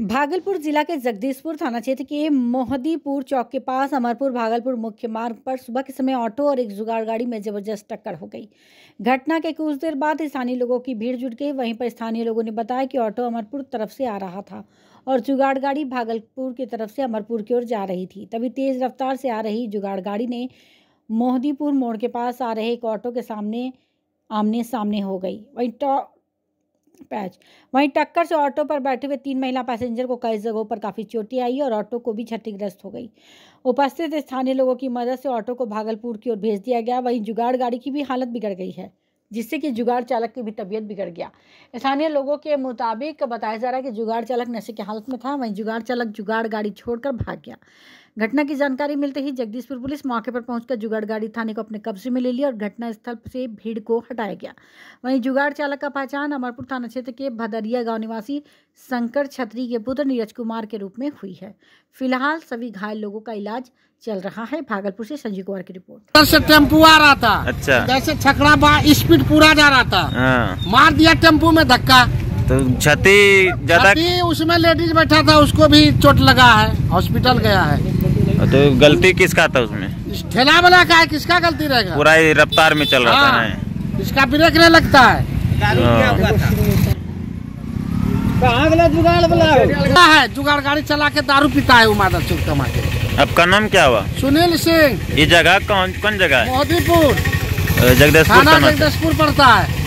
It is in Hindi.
भागलपुर जिला के जगदीशपुर थाना क्षेत्र के मोहदीपुर चौक के पास अमरपुर भागलपुर मुख्य मार्ग पर सुबह के समय ऑटो और एक जुगाड़ गाड़ी में जबरदस्त टक्कर हो गई घटना के कुछ देर बाद स्थानीय लोगों की भीड़ जुट गई वहीं पर स्थानीय लोगों ने बताया कि ऑटो अमरपुर तरफ से आ रहा था और जुगाड़ गाड़ी भागलपुर की तरफ से अमरपुर की ओर जा रही थी तभी तेज रफ्तार से आ रही जुगाड़ गाड़ी ने मोहदीपुर मोड़ के पास आ रहे एक ऑटो के सामने आमने सामने हो गई वहीं पैच वहीं टक्कर से ऑटो पर बैठे हुए तीन महिला पैसेंजर को कई जगहों पर काफ़ी चोटें आई और ऑटो को भी क्षतिग्रस्त हो गई उपस्थित स्थानीय लोगों की मदद से ऑटो को भागलपुर की ओर भेज दिया गया वहीं जुगाड़ गाड़ी की भी हालत बिगड़ गई है जिससे कि जुगाड़ चालक की भी तबीयत बिगड़ गया स्थानीय लोगों के मुताबिक बताया जा रहा है कि जुगाड़ चालक नशे की हालत में था वहीं जुगाड़ चालक जुगाड़ गाड़ी छोड़कर भाग गया घटना की जानकारी मिलते ही जगदीशपुर पुलिस मौके पर पहुंचकर जुगाड़ गाड़ी थाने को अपने कब्जे में ले लिया और घटनास्थल से भीड़ को हटाया गया वहीं जुगाड़ चालक का पहचान अमरपुर थाना क्षेत्र के भदरिया गाँव निवासी शंकर छत्री के पुत्र नीरज कुमार के रूप में हुई है फिलहाल सभी घायल लोगों का इलाज चल रहा है भागलपुर से संजय कुमार की रिपोर्ट से टेम्पू आ रहा था अच्छा जैसे छकड़ा स्पीड पूरा जा रहा था हाँ। मार दिया टेम्पू में धक्का तो क्षति ज्यादा उसमें लेडीज बैठा था उसको भी चोट लगा है हॉस्पिटल गया है तो गलती किसका था उसमें ठेला वाला का है किसका गलती रहेगा पूरा रफ्तार में चल रहा था हाँ, इसका ब्रेक नहीं लगता है हाँ। हाँ, है जुगाड़ गाड़ी चला के दारू पीता है वो माता चुप कमाके आपका नाम क्या हुआ सुनील सिंह ये जगह कौन कौन जगह है मोदीपुर जगदेशपुर जगदेशपुर पड़ता है